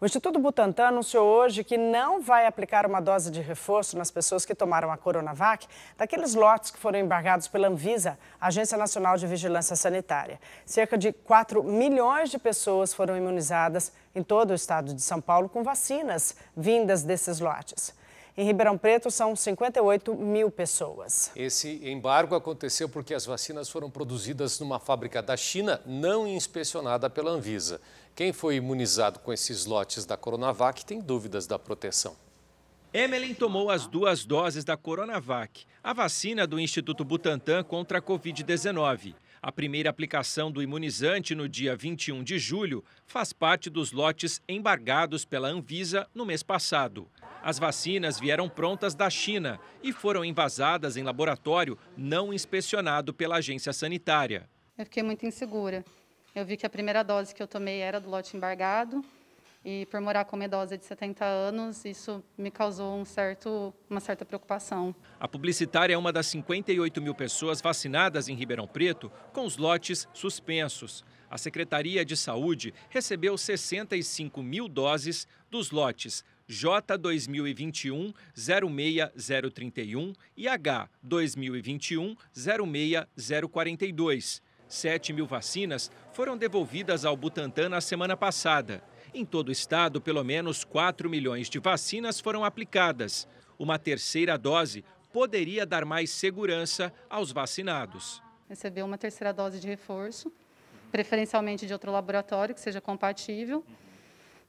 O Instituto Butantan anunciou hoje que não vai aplicar uma dose de reforço nas pessoas que tomaram a Coronavac daqueles lotes que foram embargados pela Anvisa, Agência Nacional de Vigilância Sanitária. Cerca de 4 milhões de pessoas foram imunizadas em todo o estado de São Paulo com vacinas vindas desses lotes. Em Ribeirão Preto, são 58 mil pessoas. Esse embargo aconteceu porque as vacinas foram produzidas numa fábrica da China não inspecionada pela Anvisa. Quem foi imunizado com esses lotes da Coronavac tem dúvidas da proteção. Emelin tomou as duas doses da Coronavac, a vacina do Instituto Butantan contra a Covid-19. A primeira aplicação do imunizante no dia 21 de julho faz parte dos lotes embargados pela Anvisa no mês passado. As vacinas vieram prontas da China e foram envasadas em laboratório não inspecionado pela agência sanitária. Eu fiquei muito insegura. Eu vi que a primeira dose que eu tomei era do lote embargado, e por morar com uma idosa de 70 anos, isso me causou um certo, uma certa preocupação. A publicitária é uma das 58 mil pessoas vacinadas em Ribeirão Preto com os lotes suspensos. A Secretaria de Saúde recebeu 65 mil doses dos lotes J2021-06031 e H2021-06042. 7 mil vacinas foram devolvidas ao Butantan na semana passada. Em todo o estado, pelo menos 4 milhões de vacinas foram aplicadas. Uma terceira dose poderia dar mais segurança aos vacinados. Receber uma terceira dose de reforço, preferencialmente de outro laboratório que seja compatível,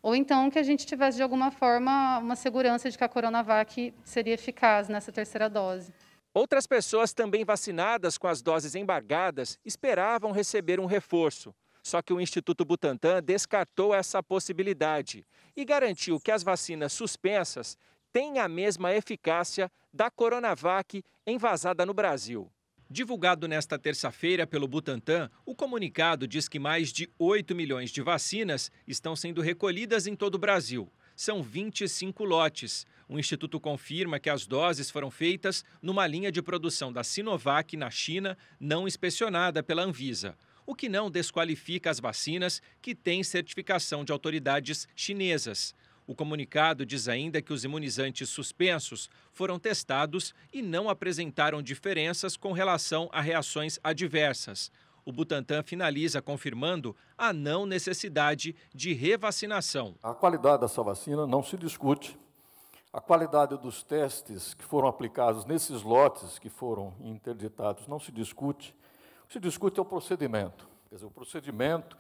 ou então que a gente tivesse de alguma forma uma segurança de que a Coronavac seria eficaz nessa terceira dose. Outras pessoas também vacinadas com as doses embargadas esperavam receber um reforço. Só que o Instituto Butantan descartou essa possibilidade e garantiu que as vacinas suspensas têm a mesma eficácia da Coronavac envasada no Brasil. Divulgado nesta terça-feira pelo Butantan, o comunicado diz que mais de 8 milhões de vacinas estão sendo recolhidas em todo o Brasil. São 25 lotes. O Instituto confirma que as doses foram feitas numa linha de produção da Sinovac na China, não inspecionada pela Anvisa o que não desqualifica as vacinas que têm certificação de autoridades chinesas. O comunicado diz ainda que os imunizantes suspensos foram testados e não apresentaram diferenças com relação a reações adversas. O Butantan finaliza confirmando a não necessidade de revacinação. A qualidade dessa vacina não se discute. A qualidade dos testes que foram aplicados nesses lotes que foram interditados não se discute se discute é o procedimento. Quer dizer, o procedimento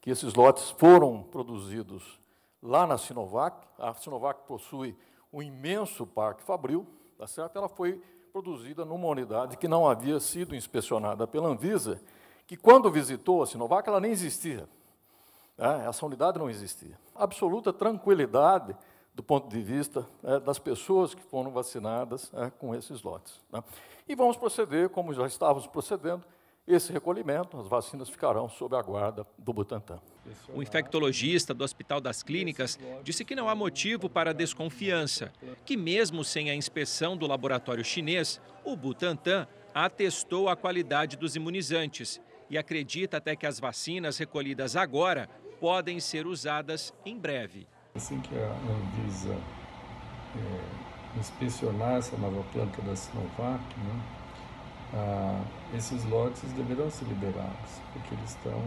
que esses lotes foram produzidos lá na Sinovac. A Sinovac possui um imenso parque fabril, tá certo? Ela foi produzida numa unidade que não havia sido inspecionada pela Anvisa, que quando visitou a Sinovac, ela nem existia. Tá? Essa unidade não existia. Absoluta tranquilidade do ponto de vista é, das pessoas que foram vacinadas é, com esses lotes. Né? E vamos proceder, como já estávamos procedendo, esse recolhimento, as vacinas ficarão sob a guarda do Butantan. O infectologista do Hospital das Clínicas disse que não há motivo para desconfiança, que mesmo sem a inspeção do laboratório chinês, o Butantan atestou a qualidade dos imunizantes e acredita até que as vacinas recolhidas agora podem ser usadas em breve. Assim que a Anvisa é, inspecionar essa nova planta da Sinovac, né? ah, esses lotes deverão ser liberados, porque eles estão,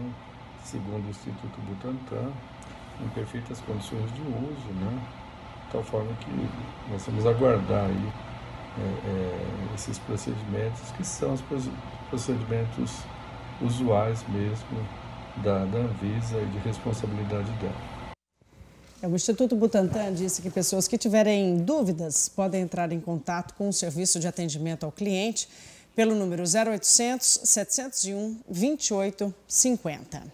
segundo o Instituto Butantan, em perfeitas condições de uso, né? de tal forma que nós vamos aguardar aí, é, é, esses procedimentos, que são os procedimentos usuais mesmo da, da Anvisa e de responsabilidade dela. O Instituto Butantan disse que pessoas que tiverem dúvidas podem entrar em contato com o Serviço de Atendimento ao Cliente pelo número 0800 701 2850.